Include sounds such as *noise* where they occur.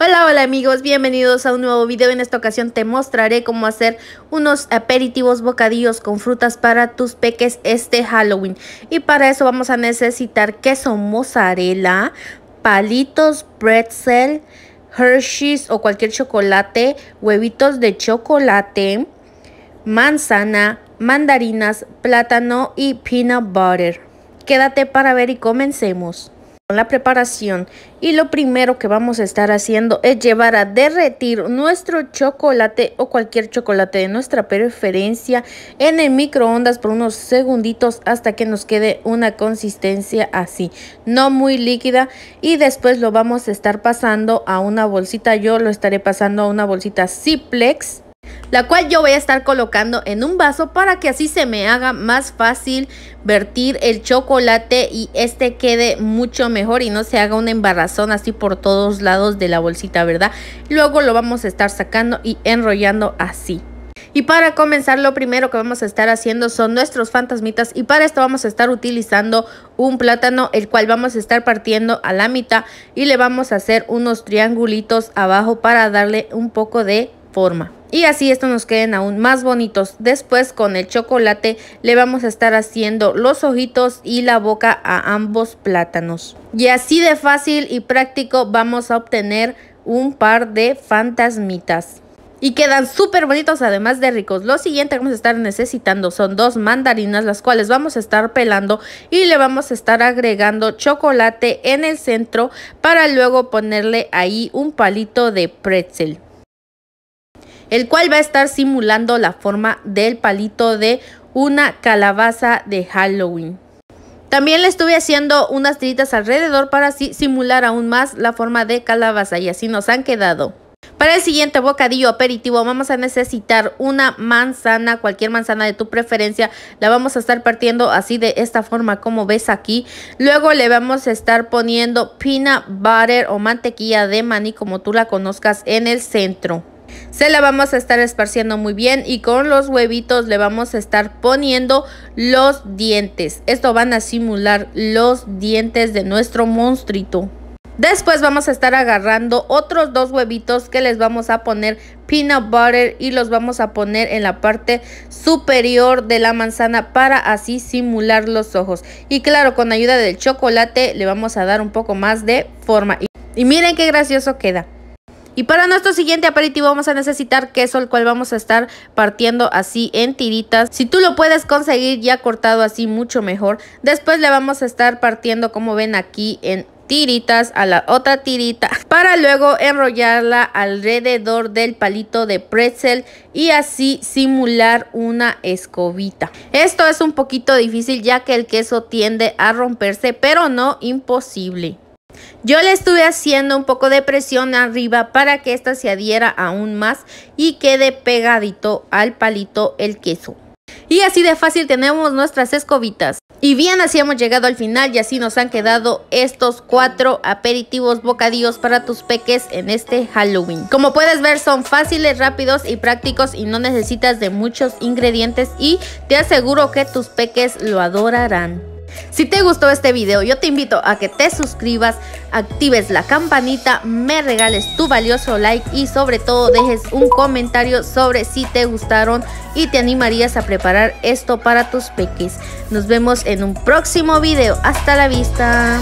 Hola, hola amigos, bienvenidos a un nuevo video. En esta ocasión te mostraré cómo hacer unos aperitivos bocadillos con frutas para tus peques este Halloween. Y para eso vamos a necesitar queso mozzarella, palitos, pretzel, Hershey's o cualquier chocolate, huevitos de chocolate, manzana, mandarinas, plátano y peanut butter. Quédate para ver y comencemos con la preparación y lo primero que vamos a estar haciendo es llevar a derretir nuestro chocolate o cualquier chocolate de nuestra preferencia en el microondas por unos segunditos hasta que nos quede una consistencia así no muy líquida y después lo vamos a estar pasando a una bolsita yo lo estaré pasando a una bolsita Ziplex la cual yo voy a estar colocando en un vaso para que así se me haga más fácil vertir el chocolate y este quede mucho mejor y no se haga un embarrazón así por todos lados de la bolsita, ¿verdad? Luego lo vamos a estar sacando y enrollando así. Y para comenzar lo primero que vamos a estar haciendo son nuestros fantasmitas y para esto vamos a estar utilizando un plátano el cual vamos a estar partiendo a la mitad y le vamos a hacer unos triangulitos abajo para darle un poco de forma y así estos nos queden aún más bonitos. Después con el chocolate le vamos a estar haciendo los ojitos y la boca a ambos plátanos. Y así de fácil y práctico vamos a obtener un par de fantasmitas. Y quedan súper bonitos además de ricos. Lo siguiente que vamos a estar necesitando son dos mandarinas las cuales vamos a estar pelando y le vamos a estar agregando chocolate en el centro para luego ponerle ahí un palito de pretzel el cual va a estar simulando la forma del palito de una calabaza de Halloween. También le estuve haciendo unas tiritas alrededor para así simular aún más la forma de calabaza y así nos han quedado. Para el siguiente bocadillo aperitivo vamos a necesitar una manzana, cualquier manzana de tu preferencia. La vamos a estar partiendo así de esta forma como ves aquí. Luego le vamos a estar poniendo peanut butter o mantequilla de maní como tú la conozcas en el centro. Se la vamos a estar esparciendo muy bien y con los huevitos le vamos a estar poniendo los dientes. Esto van a simular los dientes de nuestro monstruito. Después vamos a estar agarrando otros dos huevitos que les vamos a poner peanut butter y los vamos a poner en la parte superior de la manzana para así simular los ojos. Y claro, con ayuda del chocolate le vamos a dar un poco más de forma. Y, y miren qué gracioso queda. Y para nuestro siguiente aperitivo vamos a necesitar queso, el cual vamos a estar partiendo así en tiritas. Si tú lo puedes conseguir ya cortado así, mucho mejor. Después le vamos a estar partiendo, como ven aquí, en tiritas a la otra tirita *laughs* para luego enrollarla alrededor del palito de pretzel y así simular una escobita. Esto es un poquito difícil ya que el queso tiende a romperse pero no imposible. Yo le estuve haciendo un poco de presión arriba para que ésta se adhiera aún más y quede pegadito al palito el queso. Y así de fácil tenemos nuestras escobitas. Y bien, así hemos llegado al final y así nos han quedado estos cuatro aperitivos bocadillos para tus peques en este Halloween. Como puedes ver, son fáciles, rápidos y prácticos y no necesitas de muchos ingredientes y te aseguro que tus peques lo adorarán. Si te gustó este video, yo te invito a que te suscribas, actives la campanita, me regales tu valioso like y sobre todo dejes un comentario sobre si te gustaron y te animarías a preparar esto para tus peques. Nos vemos en un próximo video. Hasta la vista.